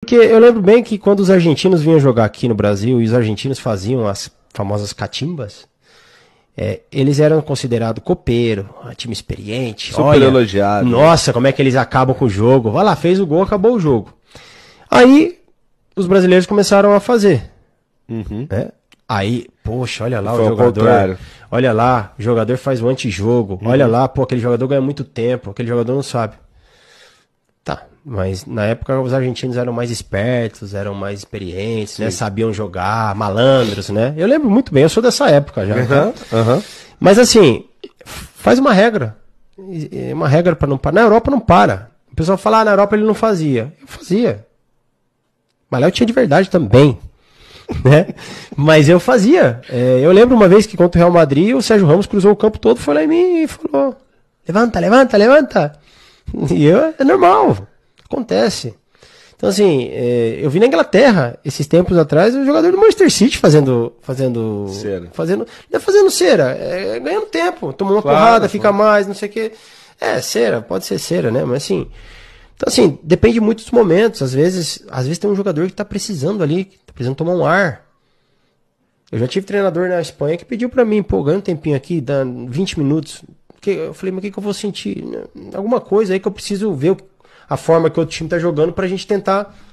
Porque eu lembro bem que quando os argentinos vinham jogar aqui no Brasil e os argentinos faziam as famosas catimbas, é, eles eram considerados copeiro, time experiente. Super olha, elogiado. Nossa, como é que eles acabam com o jogo? Vai lá, fez o gol, acabou o jogo. Aí os brasileiros começaram a fazer. Uhum. Né? Aí, poxa, olha lá Foi o jogador. Olha lá, o jogador faz o antijogo. Uhum. Olha lá, pô, aquele jogador ganha muito tempo, aquele jogador não sabe. Mas na época os argentinos eram mais espertos, eram mais experientes, né? Sabiam jogar, malandros, né? Eu lembro muito bem, eu sou dessa época já. Uhum, né? uhum. Mas assim, faz uma regra. Uma regra para não parar. Na Europa não para. O pessoal fala, ah, na Europa ele não fazia. Eu fazia. Mas lá eu tinha de verdade também. Né? Mas eu fazia. É, eu lembro uma vez que contra o Real Madrid, o Sérgio Ramos cruzou o campo todo, foi lá em mim e falou: Levanta, levanta, levanta. E eu, é normal. Acontece. Então, assim, é, eu vi na Inglaterra, esses tempos atrás, um jogador do Manchester City fazendo. Fazendo. Cera. Fazendo, não é fazendo cera, é, ganhando tempo. Tomou uma claro, porrada, fica claro. mais, não sei o quê. É, cera, pode ser cera, né? Mas assim. Então, assim, depende muito dos momentos. Às vezes, às vezes tem um jogador que tá precisando ali, que tá precisando tomar um ar. Eu já tive treinador na Espanha que pediu para mim, pô, ganha um tempinho aqui, dá 20 minutos. Que, eu falei, mas o que, que eu vou sentir? Alguma coisa aí que eu preciso ver o que a forma que o outro time está jogando para a gente tentar